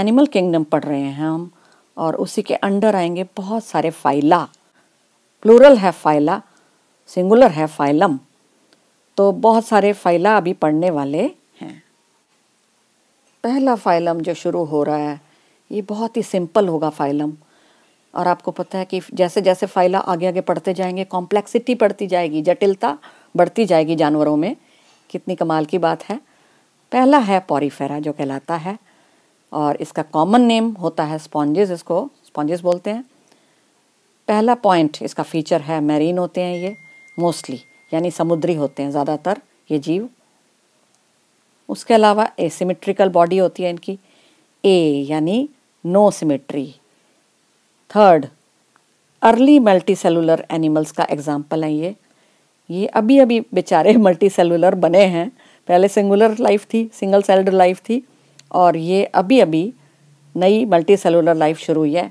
Animal kingdom पढ़ रहे हैं हम और उसी के अंडर आएंगे बहुत सारे फाइला प्लूरल है फाइला सिंगुलर है फाइलम तो बहुत सारे फाइला अभी पढ़ने वाले हैं पहला फाइलम जो शुरू हो रहा है ये बहुत ही सिंपल होगा फाइलम और आपको पता है कि जैसे जैसे फाइला आगे आगे पढ़ते जाएंगे कॉम्प्लेक्सिटी बढ़ती जाएगी जटिलता बढ़ती जाएगी जानवरों में कितनी कमाल की बात है पहला है पॉरीफेरा जो कहलाता है और इसका कॉमन नेम होता है स्पॉन्जेस इसको स्पॉन्जेस बोलते हैं पहला पॉइंट इसका फीचर है मैरीन होते हैं ये मोस्टली यानी समुद्री होते हैं ज़्यादातर ये जीव उसके अलावा ए एसिमेट्रिकल बॉडी होती है इनकी ए यानी no symmetry third early multicellular animals का एग्जाम्पल है ये ये अभी अभी बेचारे मल्टी सेलुलर बने हैं पहले सिंगुलर लाइफ थी सिंगल सेल्ड लाइफ थी और ये अभी अभी नई मल्टी सेलुलर लाइफ शुरू हुई है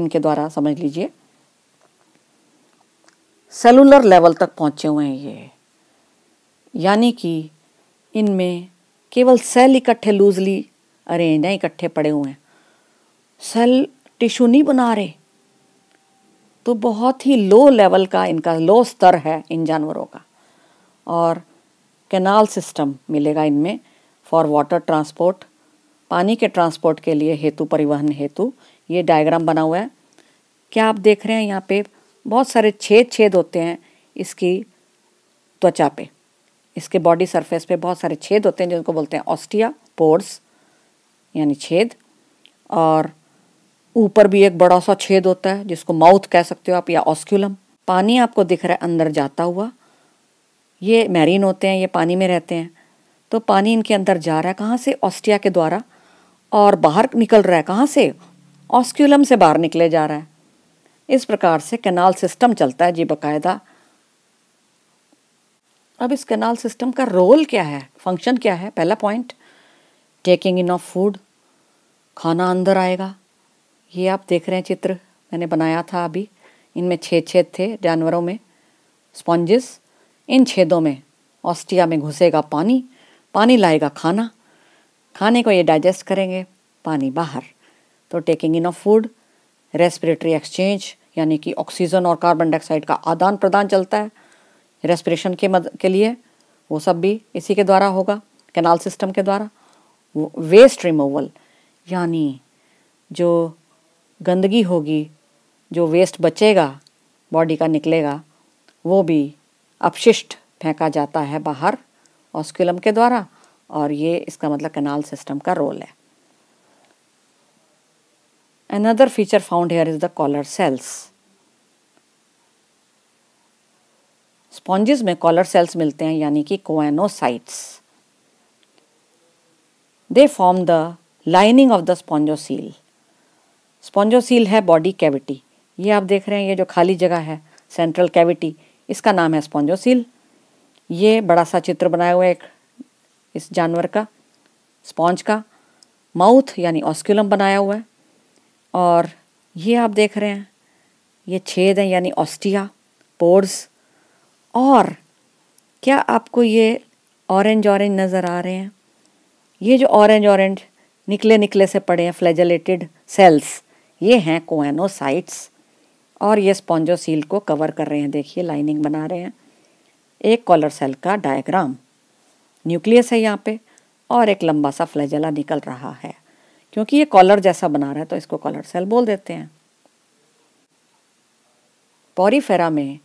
इनके द्वारा समझ लीजिए सेलुलर लेवल तक पहुँचे हुए हैं ये यानी कि इनमें केवल सेल इकट्ठे लूजली अरेंज हैं इकट्ठे पड़े हुए हैं सेल टिश्यू नहीं बना रहे तो बहुत ही लो लेवल का इनका लो स्तर है इन जानवरों का और कैनाल सिस्टम मिलेगा इनमें फॉर वाटर ट्रांसपोर्ट पानी के ट्रांसपोर्ट के लिए हेतु परिवहन हेतु ये डायग्राम बना हुआ है क्या आप देख रहे हैं यहाँ पे बहुत सारे छेद छेद होते हैं इसकी त्वचा पे इसके बॉडी सरफेस पे बहुत सारे छेद होते हैं जिनको बोलते हैं ऑस्टिया पोर्स यानी छेद और ऊपर भी एक बड़ा सा छेद होता है जिसको माउथ कह सकते हो आप या ऑस्क्यूलम पानी आपको दिख रहा है अंदर जाता हुआ ये मैरीन होते हैं ये पानी में रहते हैं तो पानी इनके अंदर जा रहा है कहाँ से ऑस्टिया के द्वारा और बाहर निकल रहा है कहाँ से ऑस्क्यूलम से बाहर निकले जा रहा है इस प्रकार से कैनाल सिस्टम चलता है जी बाकायदा अब इस कैनाल सिस्टम का रोल क्या है फंक्शन क्या है पहला point taking in of food खाना अंदर आएगा ये आप देख रहे हैं चित्र मैंने बनाया था अभी इनमें छेद छेद थे जानवरों में स्पॉन्जेस इन छेदों में ऑस्टिया में घुसेगा पानी पानी लाएगा खाना खाने को ये डाइजेस्ट करेंगे पानी बाहर तो taking in of food respiratory exchange यानी कि ऑक्सीजन और कार्बन डाइऑक्साइड का आदान प्रदान चलता है रेस्पिरेशन के मद के लिए वो सब भी इसी के द्वारा होगा कैनाल सिस्टम के द्वारा वेस्ट रिमूवल यानी जो गंदगी होगी जो वेस्ट बचेगा बॉडी का निकलेगा वो भी अपशिष्ट फेंका जाता है बाहर ऑस्क्यूलम के द्वारा और ये इसका मतलब कैनाल सिस्टम का रोल है Another feature found here is the collar cells. Sponges में कॉलर सेल्स मिलते हैं यानी कि choanocytes they form the lining of the spongocoel spongocoel है बॉडी कैविटी ये आप देख रहे हैं ये जो खाली जगह है सेंट्रल कैविटी इसका नाम है स्पॉन्जोसील ये बड़ा सा चित्र बनाया हुआ है एक इस जानवर का स्पॉन्ज का माउथ यानी ऑस्क्यूलम बनाया हुआ है और ये आप देख रहे हैं ये छेद हैं यानी ऑस्टिया पोर्स और क्या आपको ये ऑरेंज ऑरेंज नज़र आ रहे हैं ये जो ऑरेंज ऑरेंज निकले निकले से पड़े हैं फ्लैजलेटेड सेल्स ये हैं कोएनोसाइट्स और ये स्पॉन्जोसील को कवर कर रहे हैं देखिए लाइनिंग बना रहे हैं एक कॉलर सेल का डायग्राम न्यूक्लियस है यहाँ पे और एक लंबा सा फ्लैजला निकल रहा है क्योंकि ये कॉलर जैसा बना रहा है तो इसको कॉलर सेल बोल देते हैं पॉरीफेरा में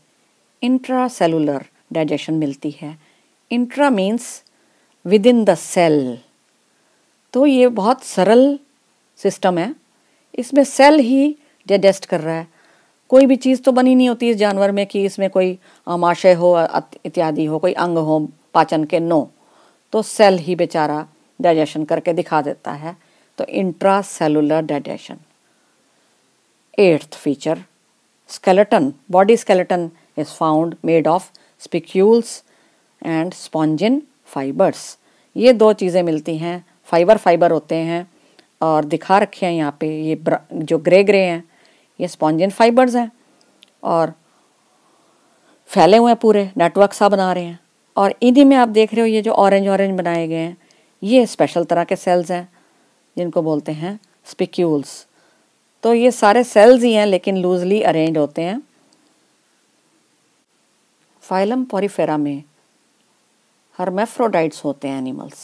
इंट्रा सेलुलर डाइजेशन मिलती है intra means within the cell तो ये बहुत सरल सिस्टम है इसमें सेल ही डाइजेस्ट कर रहा है कोई भी चीज़ तो बनी नहीं होती इस जानवर में कि इसमें कोई आमाशय हो इत्यादि हो कोई अंग हो पाचन के नो तो सेल ही बेचारा डाइजेशन करके दिखा देता है तो intracellular digestion eighth feature skeleton body skeleton is found made of spicules and spongin fibres ये दो चीज़ें मिलती हैं फाइबर फाइबर होते हैं और दिखा रखे हैं यहाँ पे ये जो ग्रे ग्रे हैं ये स्पॉन्जिन फाइबर्स हैं और फैले हुए हैं पूरे नेटवर्क सा बना रहे हैं और इन्हीं में आप देख रहे हो ये जो ऑरेंज ऑरेंज बनाए गए हैं ये स्पेशल तरह के सेल्स हैं जिनको बोलते हैं स्पिक्यूल्स तो ये सारे सेल्स ही हैं लेकिन लूजली अरेंज होते हैं फाइलम पॉरीफेरा में हरमेफ्रोडाइट्स होते हैं एनिमल्स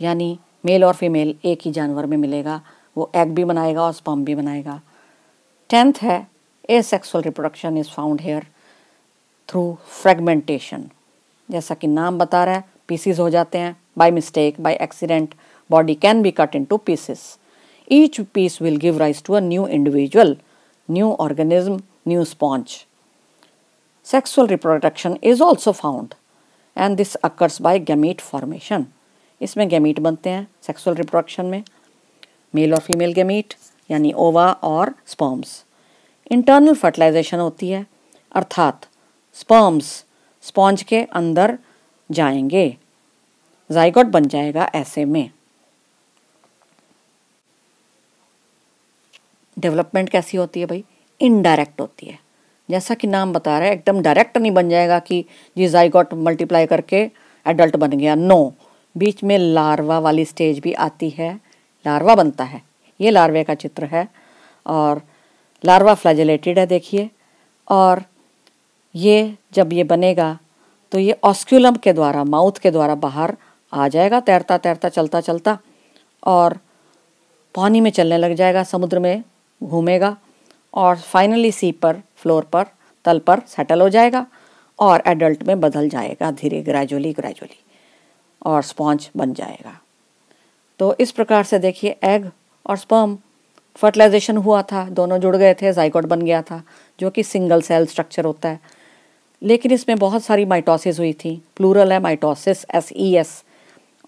यानी मेल और फीमेल एक ही जानवर में मिलेगा वो एग भी बनाएगा और स्पम भी बनाएगा टेंथ है asexual reproduction is found here through fragmentation जैसा कि नाम बता रहा है पीसीज हो जाते हैं by mistake by accident body can be cut into pieces. Each piece will give rise to a new individual, new organism, new sponge. Sexual reproduction is also found and this occurs by gamete formation. इसमें gamete बनते हैं sexual reproduction में male और female gamete यानी ova और sperms internal fertilisation होती है अर्थात स्पर्म्स स्पॉन्ज के अंदर जाएंगे जाइगोट बन जाएगा ऐसे में डेवलपमेंट कैसी होती है भाई इनडायरेक्ट होती है जैसा कि नाम बता रहा है एकदम डायरेक्ट नहीं बन जाएगा कि जी जाइगॉट मल्टीप्लाई करके एडल्ट बन गया नो बीच में लार्वा वाली स्टेज भी आती है लार्वा बनता है ये लार्वे का चित्र है और लार्वा फ्लैजलेटेड है देखिए और ये जब ये बनेगा तो ये ऑस्क्यूलम के द्वारा माउथ के द्वारा बाहर आ जाएगा तैरता तैरता चलता चलता और पानी में चलने लग जाएगा समुद्र में घूमेगा और फाइनली सी पर फ्लोर पर तल पर सेटल हो जाएगा और एडल्ट में बदल जाएगा धीरे ग्रेजुअली ग्रेजुअली और स्पॉन्ज बन जाएगा तो इस प्रकार से देखिए एग और स्पर्म फर्टिलाइजेशन हुआ था दोनों जुड़ गए थे जाइकोड बन गया था जो कि सिंगल सेल स्ट्रक्चर होता है लेकिन इसमें बहुत सारी माइटोसिस हुई थी प्लूरल है माइटोसिस एस ई एस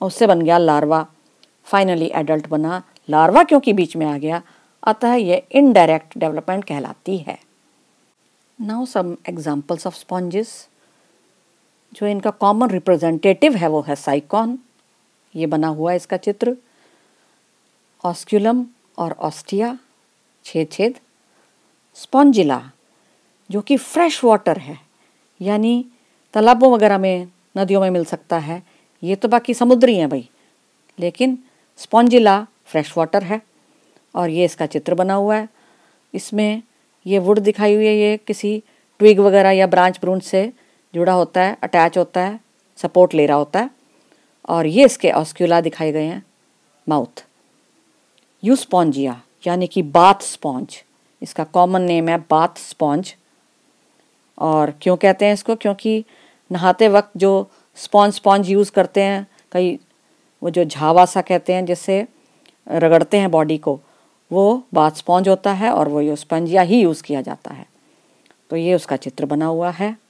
उससे बन गया लार्वा फाइनली एडल्ट बना लार्वा क्योंकि बीच में आ गया अतः यह इनडायरेक्ट डेवलपमेंट कहलाती है now some examples of sponges जो इनका कॉमन रिप्रेजेंटेटिव है वो है साइकॉन ये बना हुआ है इसका चित्र ऑस्क्यूलम और ऑस्टिया छेद छेद स्पॉन्जिला जो कि फ्रेश वाटर है यानी तालाबों वगैरह में नदियों में मिल सकता है ये तो बाकी समुद्री हैं भाई लेकिन स्पॉन्जिला फ्रेश वाटर है और ये इसका चित्र बना हुआ है इसमें ये वुड दिखाई हुई है ये किसी ट्विग वगैरह या ब्रांच ब्रूंच से जुड़ा होता है अटैच होता है सपोर्ट ले रहा होता है और ये इसके ऑस्क्यूला दिखाए गए हैं माउथ यू स्पॉन्जिया यानी कि बाथ स्पॉन्ज इसका कॉमन नेम है बाथ स्पॉन्ज और क्यों कहते हैं इसको क्योंकि नहाते वक्त जो स्पॉन्ज स्पॉन्ज यूज़ करते हैं कई वो जो झावा सा कहते हैं जिससे रगड़ते हैं बॉडी को वो बाथ स्पॉन्ज होता है और वो यो स्पंज या ही यूज़ किया जाता है तो ये उसका चित्र बना हुआ है